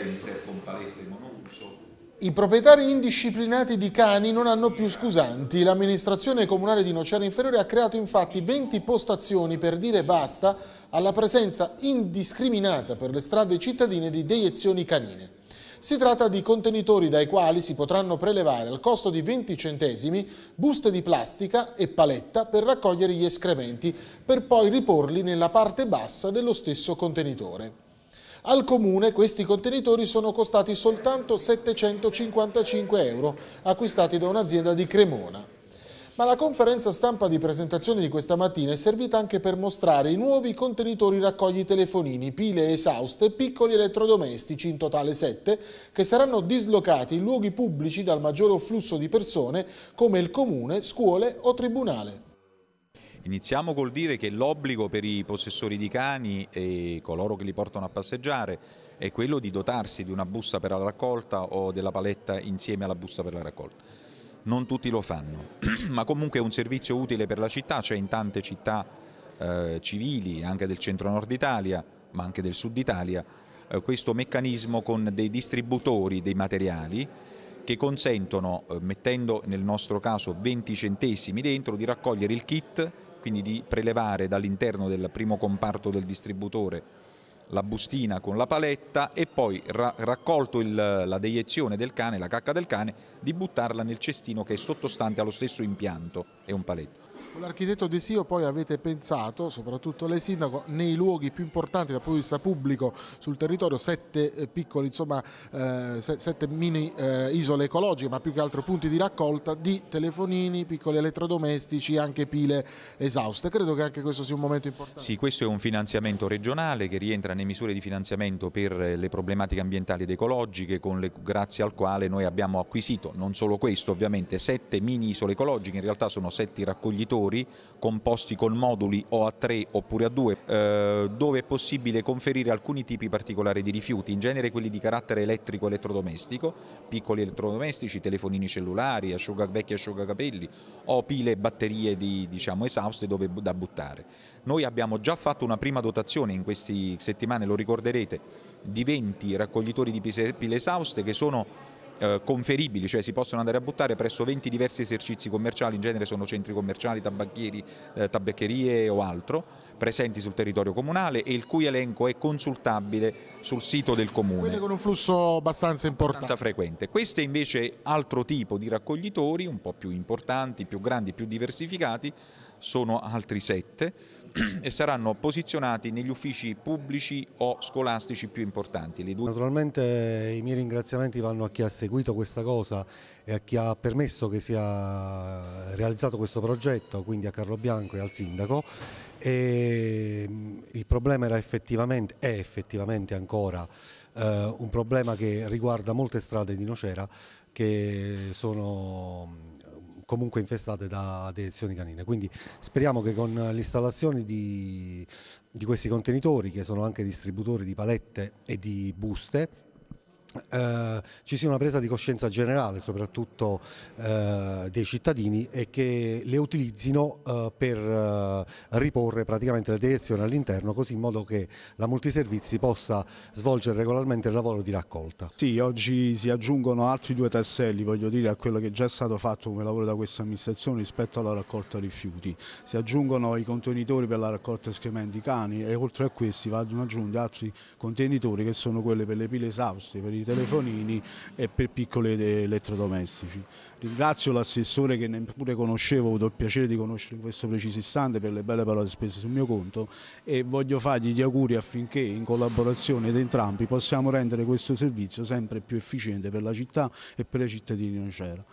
dispenser con palette monouso. I proprietari indisciplinati di cani non hanno più scusanti. L'amministrazione comunale di Nocera Inferiore ha creato infatti 20 postazioni per dire basta alla presenza indiscriminata per le strade cittadine di deiezioni canine. Si tratta di contenitori dai quali si potranno prelevare al costo di 20 centesimi buste di plastica e paletta per raccogliere gli escrementi per poi riporli nella parte bassa dello stesso contenitore. Al comune questi contenitori sono costati soltanto 755 euro, acquistati da un'azienda di Cremona. Ma la conferenza stampa di presentazione di questa mattina è servita anche per mostrare i nuovi contenitori raccogli telefonini, pile esauste e piccoli elettrodomestici, in totale 7, che saranno dislocati in luoghi pubblici dal maggiore flusso di persone come il comune, scuole o tribunale. Iniziamo col dire che l'obbligo per i possessori di cani e coloro che li portano a passeggiare è quello di dotarsi di una busta per la raccolta o della paletta insieme alla busta per la raccolta. Non tutti lo fanno, ma comunque è un servizio utile per la città, c'è cioè in tante città eh, civili, anche del centro-nord Italia, ma anche del sud Italia, eh, questo meccanismo con dei distributori dei materiali che consentono, eh, mettendo nel nostro caso 20 centesimi dentro, di raccogliere il kit quindi di prelevare dall'interno del primo comparto del distributore la bustina con la paletta e poi ra raccolto il, la deiezione del cane, la cacca del cane, di buttarla nel cestino che è sottostante allo stesso impianto, è un paletto. Con l'architetto De Sio poi avete pensato, soprattutto lei sindaco, nei luoghi più importanti dal punto di vista pubblico sul territorio, sette eh, piccoli, insomma, eh, sette mini eh, isole ecologiche, ma più che altro punti di raccolta di telefonini, piccoli elettrodomestici, anche pile esauste. Credo che anche questo sia un momento importante. Sì, questo è un finanziamento regionale che rientra nelle misure di finanziamento per eh, le problematiche ambientali ed ecologiche, le, grazie al quale noi abbiamo acquisito non solo questo, ovviamente, sette mini isole ecologiche, in realtà sono sette raccoglitori laboratori composti con moduli o a tre oppure a due, eh, dove è possibile conferire alcuni tipi particolari di rifiuti, in genere quelli di carattere elettrico-elettrodomestico, piccoli elettrodomestici, telefonini cellulari, vecchi asciugacapelli o pile e batterie di, diciamo, esauste dove, da buttare. Noi abbiamo già fatto una prima dotazione in queste settimane, lo ricorderete, di 20 raccoglitori di pile esauste che sono eh, conferibili, cioè si possono andare a buttare presso 20 diversi esercizi commerciali, in genere sono centri commerciali, tabacchieri, eh, tabaccherie o altro, presenti sul territorio comunale e il cui elenco è consultabile sul sito del comune. Quelle con un flusso abbastanza importante. Abbastanza frequente. Queste invece altro tipo di raccoglitori, un po' più importanti, più grandi, più diversificati, sono altri sette e saranno posizionati negli uffici pubblici o scolastici più importanti. Naturalmente eh, i miei ringraziamenti vanno a chi ha seguito questa cosa e a chi ha permesso che sia realizzato questo progetto, quindi a Carlo Bianco e al Sindaco. E mm, il problema era effettivamente, è effettivamente ancora eh, un problema che riguarda molte strade di Nocera che sono mm, comunque infestate da deiezioni canine. Quindi speriamo che con l'installazione di, di questi contenitori, che sono anche distributori di palette e di buste, eh, ci sia una presa di coscienza generale soprattutto eh, dei cittadini e che le utilizzino eh, per eh, riporre praticamente le direzione all'interno così in modo che la multiservizi possa svolgere regolarmente il lavoro di raccolta. Sì, oggi si aggiungono altri due tasselli voglio dire a quello che è già stato fatto come lavoro da questa amministrazione rispetto alla raccolta rifiuti. Si aggiungono i contenitori per la raccolta escrementi cani e oltre a questi vanno aggiunti altri contenitori che sono quelli per le pile esauste, per i di telefonini e per piccoli elettrodomestici. Ringrazio l'assessore che neppure conoscevo, ho avuto il piacere di conoscere in questo preciso istante per le belle parole spese sul mio conto e voglio fargli gli auguri affinché in collaborazione ed entrambi possiamo rendere questo servizio sempre più efficiente per la città e per i cittadini di Nocera.